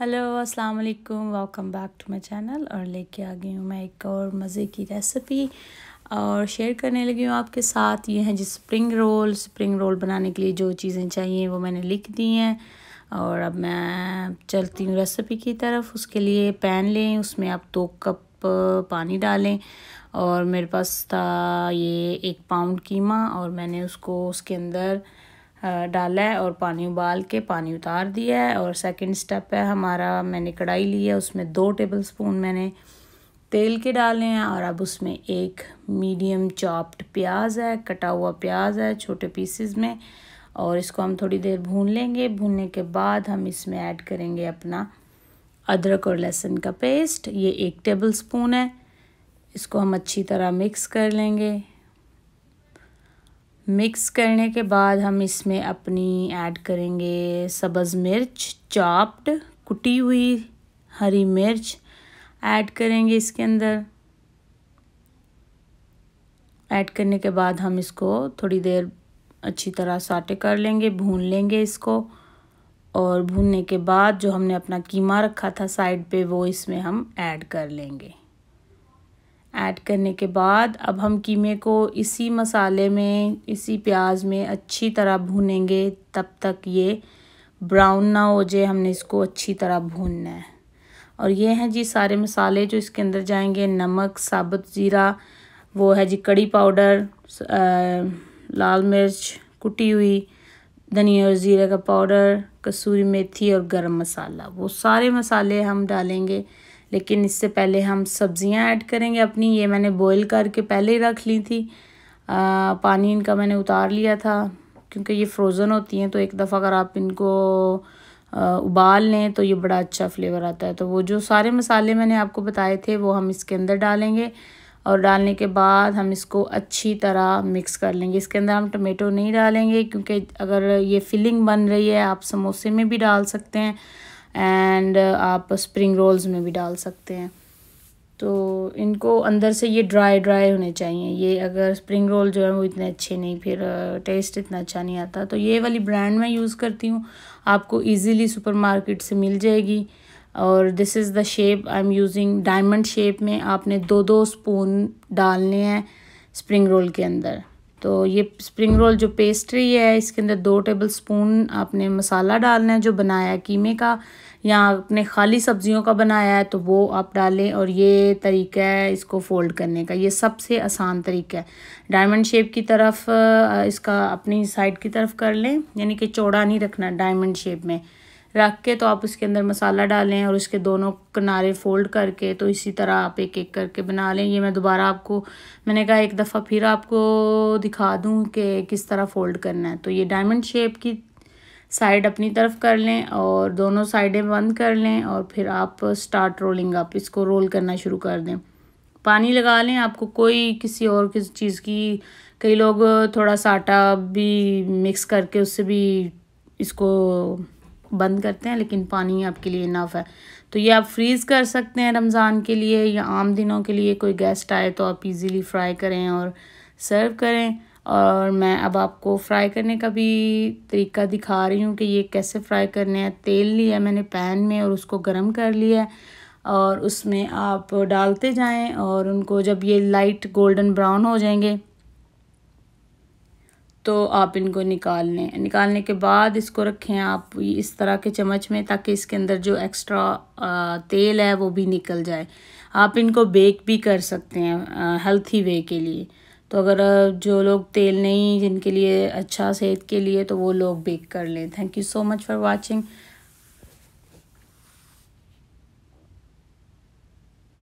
hello अस्सलाम वालेकुम welcome back to my channel और लेके आ गई हूँ मैं एक और मज़े की रेसिपी और शेयर करने लगी हूँ आपके साथ ये हैं जी स्प्रिंग रोल स्प्रिंग रोल बनाने के लिए जो चीज़ें चाहिए वो मैंने लिख दी हैं और अब मैं चलती हूँ रेसिपी की तरफ उसके लिए पैन लें उसमें आप दो कप पानी डालें और मेरे पास था ये एक पाउंड कीमा और मैंने उसको उसके अंदर डाला है और पानी उबाल के पानी उतार दिया है और सेकंड स्टेप है हमारा मैंने कढ़ाई ली है उसमें दो टेबल स्पून मैंने तेल के डाले हैं और अब उसमें एक मीडियम चॉप्ड प्याज है कटा हुआ प्याज है छोटे पीसेस में और इसको हम थोड़ी देर भून लेंगे भूनने के बाद हम इसमें ऐड करेंगे अपना अदरक और लहसुन का पेस्ट ये एक टेबल स्पून है इसको हम अच्छी तरह मिक्स कर लेंगे मिक्स करने के बाद हम इसमें अपनी ऐड करेंगे सब्ज़ मिर्च चॉप्ड कुटी हुई हरी मिर्च ऐड करेंगे इसके अंदर ऐड करने के बाद हम इसको थोड़ी देर अच्छी तरह साटे कर लेंगे भून लेंगे इसको और भूनने के बाद जो हमने अपना कीमा रखा था साइड पे वो इसमें हम ऐड कर लेंगे ऐड करने के बाद अब हम कीमे को इसी मसाले में इसी प्याज में अच्छी तरह भूनेंगे तब तक ये ब्राउन ना हो जाए हमने इसको अच्छी तरह भूनना है और ये हैं जी सारे मसाले जो इसके अंदर जाएंगे नमक साबुत ज़ीरा वो है जी कड़ी पाउडर लाल मिर्च कुटी हुई धनिया और ज़ीरे का पाउडर कसूरी मेथी और गरम मसाला वो सारे मसाले हम डालेंगे लेकिन इससे पहले हम सब्ज़ियाँ ऐड करेंगे अपनी ये मैंने बॉईल करके पहले ही रख ली थी आ, पानी इनका मैंने उतार लिया था क्योंकि ये फ्रोज़न होती हैं तो एक दफ़ा अगर आप इनको आ, उबाल लें तो ये बड़ा अच्छा फ्लेवर आता है तो वो जो सारे मसाले मैंने आपको बताए थे वो हम इसके अंदर डालेंगे और डालने के बाद हम इसको अच्छी तरह मिक्स कर लेंगे इसके अंदर हम टमेटो नहीं डालेंगे क्योंकि अगर ये फिलिंग बन रही है आप समोसे में भी डाल सकते हैं एंड uh, आप स्प्रिंग रोल्स में भी डाल सकते हैं तो इनको अंदर से ये ड्राई ड्राई होने चाहिए ये अगर स्प्रिंग रोल जो है वो इतने अच्छे नहीं फिर टेस्ट uh, इतना अच्छा नहीं आता तो ये वाली ब्रांड मैं यूज़ करती हूँ आपको इजीली सुपरमार्केट से मिल जाएगी और this is the shape I am using diamond shape में आपने दो दो स्पून डालने हैं स्प्रिंग रोल के अंदर तो ये स्प्रिंग रोल जो पेस्ट्री है इसके अंदर दो टेबल स्पून आपने मसाला डालना है जो बनाया है कीमे का या आपने खाली सब्जियों का बनाया है तो वो आप डालें और ये तरीका है इसको फ़ोल्ड करने का ये सबसे आसान तरीका है डायमंड शेप की तरफ इसका अपनी साइड की तरफ कर लें यानी कि चौड़ा नहीं रखना डायमंड शेप में रख के तो आप उसके अंदर मसाला डालें और उसके दोनों किनारे फ़ोल्ड करके तो इसी तरह आप एक एक करके बना लें ये मैं दोबारा आपको मैंने कहा एक दफ़ा फिर आपको दिखा दूँ कि किस तरह फ़ोल्ड करना है तो ये डायमंड शेप की साइड अपनी तरफ कर लें और दोनों साइडें बंद कर लें और फिर आप स्टार्ट रोलिंग आप इसको रोल करना शुरू कर दें पानी लगा लें आपको कोई किसी और किसी चीज़ की कई लोग थोड़ा सा आटा भी मिक्स करके उससे भी इसको बंद करते हैं लेकिन पानी आपके लिए इनफ है तो ये आप फ्रीज़ कर सकते हैं रमज़ान के लिए या आम दिनों के लिए कोई गेस्ट आए तो आप इजीली फ्राई करें और सर्व करें और मैं अब आपको फ्राई करने का भी तरीका दिखा रही हूँ कि ये कैसे फ्राई करने हैं तेल लिया मैंने पैन में और उसको गर्म कर लिया है और उसमें आप डालते जाएं और उनको जब ये लाइट गोल्डन ब्राउन हो जाएंगे तो आप इनको निकाल लें निकालने के बाद इसको रखें आप इस तरह के चम्मच में ताकि इसके अंदर जो एक्स्ट्रा तेल है वो भी निकल जाए आप इनको बेक भी कर सकते हैं हेल्थी वे के लिए तो अगर जो लोग तेल नहीं जिनके लिए अच्छा सेहत के लिए तो वो लोग बेक कर लें thank you so much for watching